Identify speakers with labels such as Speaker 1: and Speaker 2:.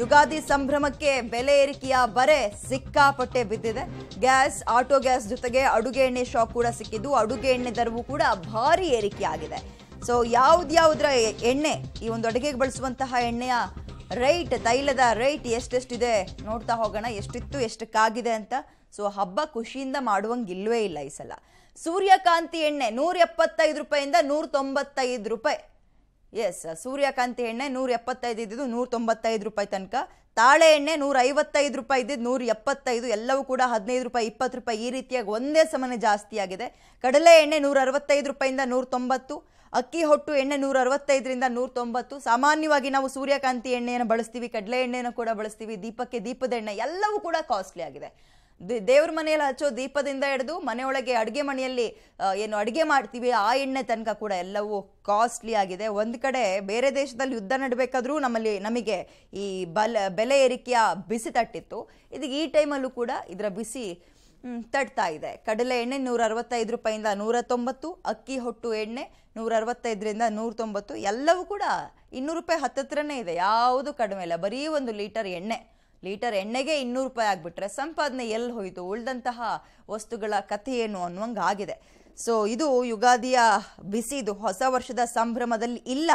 Speaker 1: ಯುಗಾದಿ ಸಂಭ್ರಮಕ್ಕೆ ಬೆಲೆ ಏರಿಕೆಯ ಬರೆ ಸಿಕ್ಕಾಪಟ್ಟೆ ಬಿದ್ದಿದೆ ಗ್ಯಾಸ್ ಆಟೋ ಗ್ಯಾಸ್ ಜೊತೆಗೆ ಅಡುಗೆ ಎಣ್ಣೆ ಶಾಕ್ ಕೂಡ ಸಿಕ್ಕಿದ್ದು ಅಡುಗೆ ಎಣ್ಣೆ ದರವು ಕೂಡ ಭಾರಿ ಏರಿಕೆಯಾಗಿದೆ ಸೊ ಯಾವುದ್ಯಾವುದರ ಎಣ್ಣೆ ಈ ಒಂದು ಅಡುಗೆಗೆ ಬಳಸುವಂತಹ ಎಣ್ಣೆಯ ರೈಟ್ ತೈಲದ ರೈಟ್ ಎಷ್ಟೆಷ್ಟಿದೆ ನೋಡ್ತಾ ಹೋಗೋಣ ಎಷ್ಟಿತ್ತು ಎಷ್ಟಕ್ಕಾಗಿದೆ ಅಂತ ಸೊ ಹಬ್ಬ ಖುಷಿಯಿಂದ ಮಾಡುವಂಗಿಲ್ವೇ ಇಲ್ಲ ಈ ಸಲ ಸೂರ್ಯಕಾಂತಿ ಎಣ್ಣೆ ನೂರ ಎಪ್ಪತ್ತೈದು ರೂಪಾಯಿಂದ ನೂರ ತೊಂಬತ್ತೈದು ರೂಪಾಯಿ ಎಸ್ ಸೂರ್ಯಕಾಂತಿ ಎಣ್ಣೆ ನೂರ ಎಪ್ಪತ್ತೈದು ಇದ್ದಿದ್ದು ನೂರ ತೊಂಬತ್ತೈದು ರೂಪಾಯಿ ತನಕ ತಾಳೆ ಎಣ್ಣೆ ನೂರ ಐವತ್ತೈದು ರೂಪಾಯಿ ಇದ್ದಿದ್ದು ನೂರ ಎಪ್ಪತ್ತೈದು ಎಲ್ಲವೂ ಕೂಡ ಹದಿನೈದು ರೂಪಾಯಿ ಇಪ್ಪತ್ತು ರೂಪಾಯಿ ಈ ರೀತಿಯಾಗಿ ಒಂದೇ ಸಮನೆ ಜಾಸ್ತಿಯಾಗಿದೆ ಕಡಲೆ ಎಣ್ಣೆ ನೂರ ಅರವತ್ತೈದು ರೂಪಾಯಿಂದ ನೂರ ತೊಂಬತ್ತು ಅಕ್ಕಿ ಹೊಟ್ಟು ಎಣ್ಣೆ ನೂರ ಅರವತ್ತೈದರಿಂದ ನೂರ ತೊಂಬತ್ತು ಸಾಮಾನ್ಯವಾಗಿ ನಾವು ಸೂರ್ಯಕಾಂತಿ ಎಣ್ಣೆಯನ್ನು ಬಳಸ್ತೀವಿ ಕಡಲೆ ಎಣ್ಣೆಯನ್ನು ಕೂಡ ಬಳಸ್ತೀವಿ ದೀಪಕ್ಕೆ ದೀಪದ ಎಣ್ಣೆ ಎಲ್ಲವೂ ಕೂಡ ಕಾಸ್ಟ್ಲಿ ಆಗಿದೆ ದೇವ್ರ ಮನೆಯಲ್ಲಿ ಹಚ್ಚೋ ದೀಪದಿಂದ ಹಿಡಿದು ಮನೆಯೊಳಗೆ ಅಡುಗೆ ಮನೆಯಲ್ಲಿ ಏನು ಅಡುಗೆ ಮಾಡ್ತೀವಿ ಆ ಎಣ್ಣೆ ತನಕ ಕೂಡ ಎಲ್ಲವೂ ಕಾಸ್ಟ್ಲಿ ಆಗಿದೆ ಒಂದು ಕಡೆ ಬೇರೆ ದೇಶದಲ್ಲಿ ಯುದ್ಧ ನಡಬೇಕಾದ್ರೂ ನಮ್ಮಲ್ಲಿ ನಮಗೆ ಈ ಬಲ ಬೆಲೆ ಏರಿಕೆಯ ಬಿಸಿ ತಟ್ಟಿತ್ತು ಇದು ಈ ಟೈಮಲ್ಲೂ ಕೂಡ ಇದರ ಬಿಸಿ ತಟ್ತಾ ಇದೆ ಕಡಲೆ ಎಣ್ಣೆ ನೂರ ಅರವತ್ತೈದು ರೂಪಾಯಿಂದ ನೂರ ತೊಂಬತ್ತು ಅಕ್ಕಿ ಹೊಟ್ಟು ಎಣ್ಣೆ ನೂರ ಅರವತ್ತೈದರಿಂದ ನೂರ ತೊಂಬತ್ತು ಎಲ್ಲವೂ ಕೂಡ ಇನ್ನೂರು ರೂಪಾಯಿ ಹತ್ತತ್ರನೇ ಇದೆ ಯಾವುದು ಕಡಿಮೆ ಇಲ್ಲ ಬರೀ ಒಂದು ಲೀಟರ್ ಎಣ್ಣೆ ಲೀಟರ್ ಎಣ್ಣೆಗೆ ಇನ್ನೂರು ರೂಪಾಯಿ ಆಗಿಬಿಟ್ರೆ ಸಂಪಾದನೆ ಎಲ್ಲಿ ಹೋಯಿತು ಉಳ್ದಂತಹ ವಸ್ತುಗಳ ಕಥೆ ಏನು ಅನ್ನುವಂಗೆ ಆಗಿದೆ ಸೊ ಇದು ಯುಗಾದಿಯ ಬಿಸಿದು ಹೊಸ ವರ್ಷದ ಸಂಭ್ರಮದಲ್ಲಿ ಇಲ್ಲ